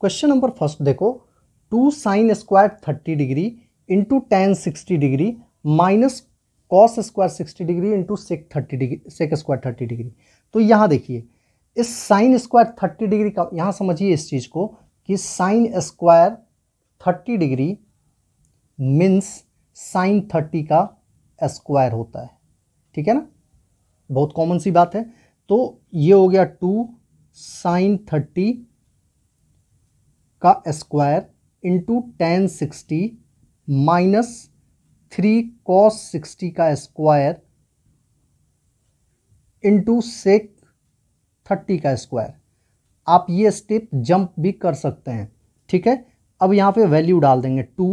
question number first देखो two sine square thirty degree into tan sixty degree minus cos square sixty degree into sec thirty degree sec square thirty degree तो यहाँ देखिए इस sign square thirty degree का यहाँ समझिए इस चीज़ को कि sine square thirty degree means sine thirty का स्क्वायर होता है ठीक है ना बहुत कॉमन सी बात है तो ये हो गया टू साइन थर्टी का square into tan sixty minus three cos sixty का स्क्वायर इंटू सेक थर्टी का स्क्वायर आप ये स्टेप जंप भी कर सकते हैं ठीक है अब यहाँ पे वैल्यू डाल देंगे टू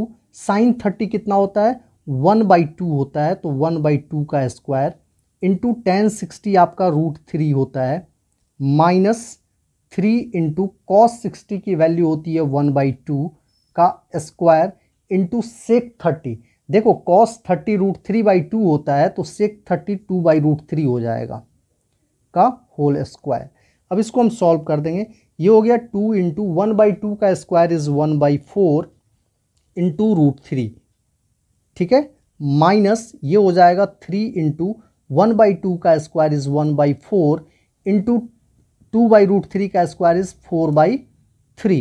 साइन थर्टी कितना होता है वन बाई टू होता है तो वन बाई टू का स्क्वायर इंटू टेन सिक्सटी आपका रूट थ्री होता है minus three into cos sixty की वैल्यू होती है वन बाई टू का स्क्वायर इंटू सेक थर्टी देखो cos thirty root three by two होता है तो sec thirty two by root three हो जाएगा का होल स्क्वायर अब इसको हम सॉल्व कर देंगे ये हो गया two into one by two का square is one by four into root three ठीक है माइनस ये हो जाएगा three into one by two का square is one by four into two by root three का square is four by three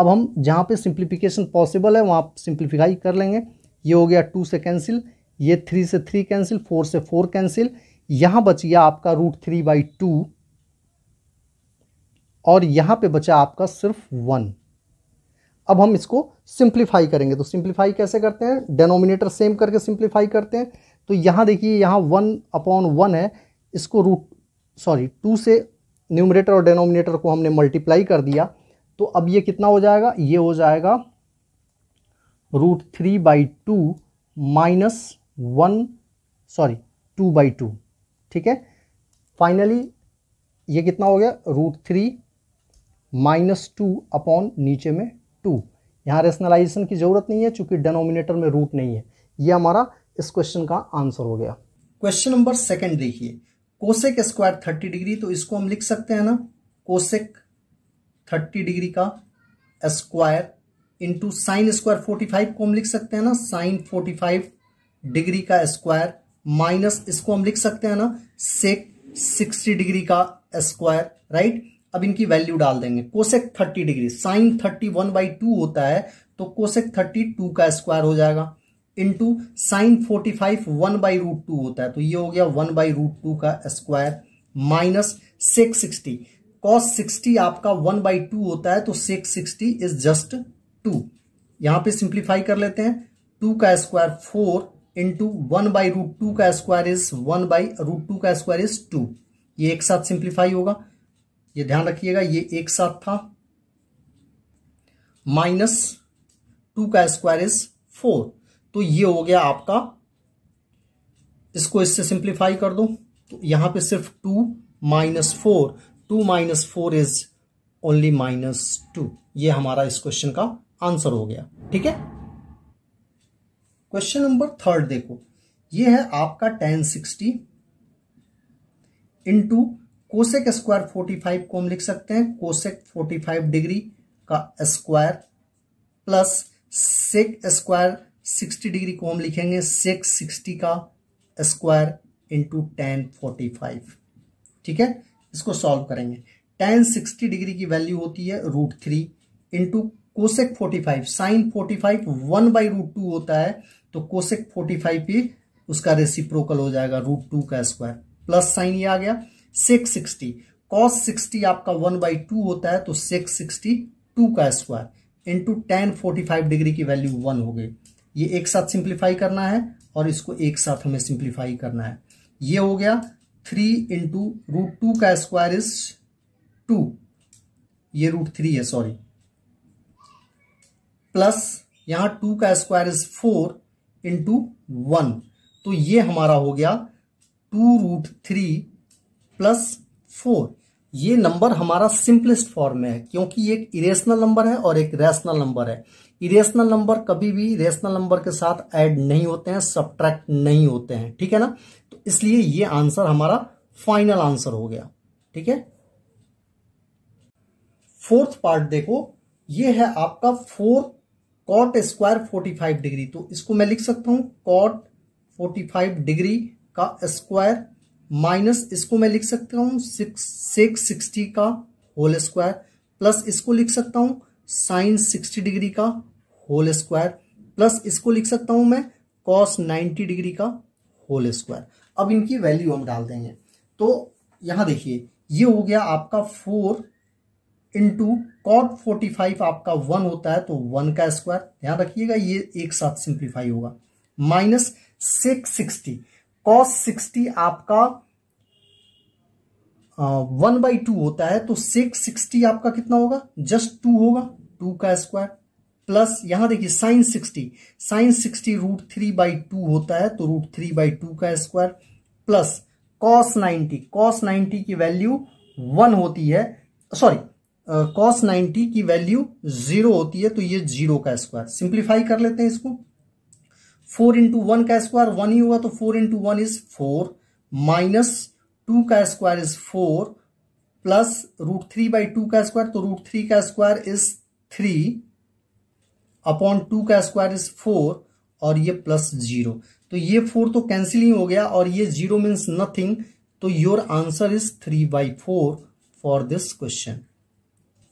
अब हम जहाँ पे सिंप्लीफिकेशन पॉसिबल है वहाँ सिंप्लीफाई कर लेंगे ये हो गया टू से कैंसिल ये थ्री से थ्री कैंसिल फोर से फोर कैंसिल यहाँ बच गया आपका रूट थ्री बाई टू और यहाँ पे बचा आपका सिर्फ वन अब हम इसको सिंप्लीफाई करेंगे तो सिंप्लीफाई कैसे करते हैं डेनोमिनेटर सेम करके सिंप्लीफाई करते हैं तो यहाँ देखिए यहाँ वन अपॉन वन है इसको रूट सॉरी टू से न्यूमरेटर और डेनोमिनेटर को हमने मल्टीप्लाई कर दिया तो अब ये कितना हो जाएगा ये हो जाएगा root three by two minus one sorry two by two ठीक है फाइनली ये कितना हो गया root three minus two upon नीचे में टू यहाँ रेशनलाइजेशन की ज़रूरत नहीं है चूँकि डेनोमिनेटर में रूट नहीं है ये हमारा इस क्वेश्चन का आंसर हो गया क्वेश्चन नंबर सेकंड देखिए कोसेक स्क्वायर थर्टी डिग्री तो इसको हम लिख सकते हैं ना कोसेक थर्टी डिग्री का square into sine square forty five को हम लिख सकते हैं ना साइन फोर्टी फाइव डिग्री का स्क्वायर माइनस इसको हम लिख सकते हैं ना सेक सिक्सटी डिग्री का स्क्वायर राइट अब इनकी वैल्यू डाल देंगे cosec thirty degree sine thirty one by two होता है तो कोसेक थर्टी टू का स्क्वायर हो जाएगा into sine forty five one by root two होता है तो ये हो गया वन बाई रूट टू का square minus six sixty cos sixty आपका वन बाई टू होता है तो six sixty is just two यहां पे सिंप्लीफाई कर लेते हैं टू का square four into one by root two का square is one by root two का स्क्वायर इज टू ये एक साथ सिंप्लीफाई होगा ये ध्यान रखिएगा ये एक साथ था माइनस टू का स्क्वायर इज फोर तो ये हो गया आपका इसको इससे सिंप्लीफाई कर दो तो यहां पे सिर्फ two minus four two minus four is only minus two ये हमारा इस क्वेश्चन का आंसर हो गया ठीक है क्वेश्चन नंबर थर्ड देखो ये है आपका tan sixty into cosec square forty five को हम लिख सकते हैं कोसेक फोर्टी फाइव डिग्री का square plus sec square 60 degree को हम लिखेंगे सिक्स सिक्सटी का square into tan forty five ठीक है इसको सॉल्व करेंगे टेन सिक्सटी डिग्री की वैल्यू होती है root three into cosec forty five sine forty five one by root two होता है तो कोसेक फोर्टी फाइव भी उसका रेसिप्रोकल हो जाएगा रूट टू का स्क्वायर प्लस साइन ये आ गया सिक्स सिक्सटी कॉस सिक्सटी आपका वन बाई टू होता है तो सिक्स सिक्सटी टू का square into tan forty five degree की वैल्यू वन हो गई ये एक साथ सिंप्लीफाई करना है और इसको एक साथ हमें सिंप्लीफाई करना है ये हो गया थ्री इंटू रूट टू का स्क्वायर इज टू ये रूट थ्री है सॉरी प्लस यहां टू का square is four into one तो ये हमारा हो गया two root three plus four ये नंबर हमारा सिंपलेस्ट फॉर्म में है क्योंकि एक इरेशनल नंबर है और एक रेशनल नंबर है इरेशनल नंबर कभी भी रेशनल नंबर के साथ ऐड नहीं होते हैं सब्ट्रैक्ट नहीं होते हैं ठीक है ना तो इसलिए ये आंसर हमारा फाइनल आंसर हो गया ठीक है फोर्थ पार्ट देखो ये है आपका four cot square forty five degree तो इसको मैं लिख सकता हूं कॉट फोर्टी फाइव डिग्री का स्क्वायर माइनस इसको मैं लिख सकता हूं सिक्स सिक्स सिक्सटी का होल स्क्वायर प्लस इसको लिख सकता हूं साइन सिक्सटी डिग्री का होल स्क्वायर प्लस इसको लिख सकता हूं मैं कॉस नाइन्टी डिग्री का होल स्क्वायर अब इनकी वैल्यू हम डाल देंगे तो यहां देखिए ये हो गया आपका four into cot forty five आपका वन होता है तो वन का स्क्वायर ध्यान रखिएगा ये एक साथ सिंप्लीफाई होगा minus six sixty cos sixty आपका वन बाई टू होता है तो सिक्स सिक्सटी आपका कितना होगा जस्ट टू होगा टू का स्क्वायर प्लस यहां देखिए sine sixty sine sixty root three by two होता है तो रूट थ्री बाई टू का square plus cos ninety cos ninety की वैल्यू वन होती है सॉरी कॉस नाइन्टी की वैल्यू जीरो होती है तो ये जीरो का स्क्वायर सिंप्लीफाई कर लेते हैं इसको फोर इंटू वन का स्क्वायर वन ही हुआ तो four into one is four minus two का square is four plus root three by two का स्क्वायर तो रूट थ्री का square is three upon two का स्क्वायर इज फोर और ये प्लस जीरो तो ये फोर तो कैंसिल ही हो गया और ये जीरो मीन्स नथिंग तो your answer is three by four for this question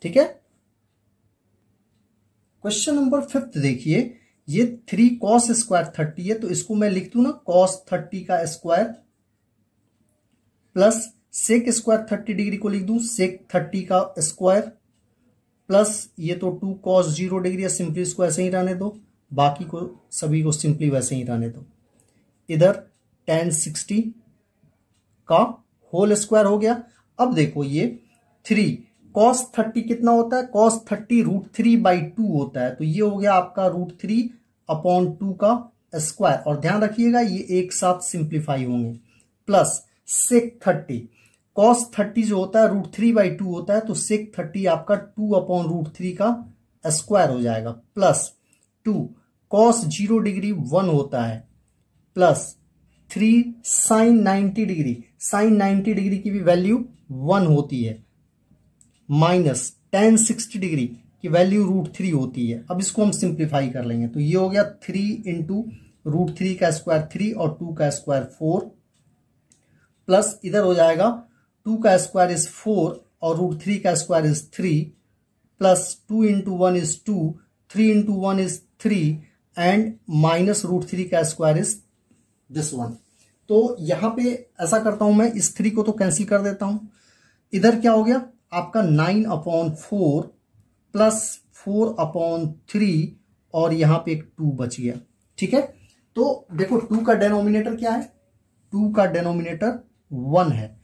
ठीक है क्वेश्चन नंबर फिफ्थ देखिए ये थ्री कॉस स्क्वायर थर्टी है तो इसको मैं लिख दू ना कॉस थर्टी का square plus sec square thirty degree को लिख दू सेक थर्टी का स्क्वायर प्लस ये तो टू कॉस जीरो डिग्री है सिंपली इसको ऐसे ही रहने दो बाकी को सभी को सिंपली वैसे ही रहने दो इधर टेन सिक्सटी का होल स्क्वायर हो गया अब देखो ये थ्री कॉस थर्टी कितना होता है cos thirty root three by two होता है तो ये हो गया आपका रूट थ्री अपॉन टू का स्क्वायर और ध्यान रखिएगा ये एक साथ सिंप्लीफाई होंगे plus sec thirty cos thirty जो होता है रूट थ्री बाई टू होता है तो सेक थर्टी आपका टू अपॉन रूट थ्री का स्क्वायर हो जाएगा plus two cos zero degree one होता है plus three sine ninety degree sine ninety degree की भी वैल्यू वन होती है माइनस टेन सिक्सटी डिग्री की वैल्यू रूट थ्री होती है अब इसको हम सिंप्लीफाई कर लेंगे तो ये हो गया थ्री इंटू रूट थ्री का स्क्वायर थ्री और टू का स्क्वायर फोर प्लस इधर हो जाएगा टू का स्क्वायर इज फोर और रूट थ्री का square is three plus two into one is two three into one is three and minus root three का स्क्वायर इज दिस वन तो यहां पे ऐसा करता हूं मैं इस थ्री को तो कैंसिल कर देता हूं इधर क्या हो गया आपका nine upon four plus four upon three और यहां पे एक टू बच गया ठीक है तो देखो टू का डेनोमिनेटर क्या है टू का डेनोमिनेटर वन है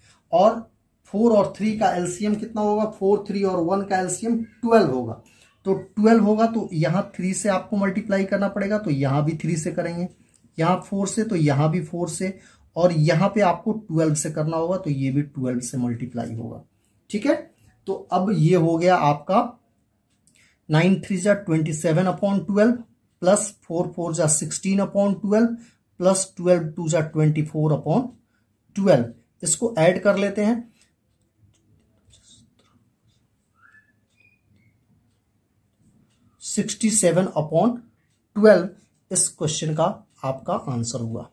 और फोर और थ्री का एलसीएम कितना होगा फोर थ्री और वन का एलसीएम ट्वेल्व होगा तो ट्वेल्व होगा तो यहां थ्री से आपको मल्टीप्लाई करना पड़ेगा तो यहां भी थ्री से करेंगे यहां फोर से तो यहां भी फोर से और यहां पे आपको ट्वेल्व से करना होगा तो ये भी ट्वेल्व से मल्टीप्लाई होगा ठीक है तो अब ये हो गया आपका नाइन थ्री जा twenty seven upon twelve plus four four जा sixteen upon twelve plus twelve two जा ट्वेंटी फोर अपॉन ट्वेल्व इसको ऐड कर लेते हैं सिक्सटी सेवन अपॉन ट्वेल्व इस क्वेश्चन का आपका आंसर हुआ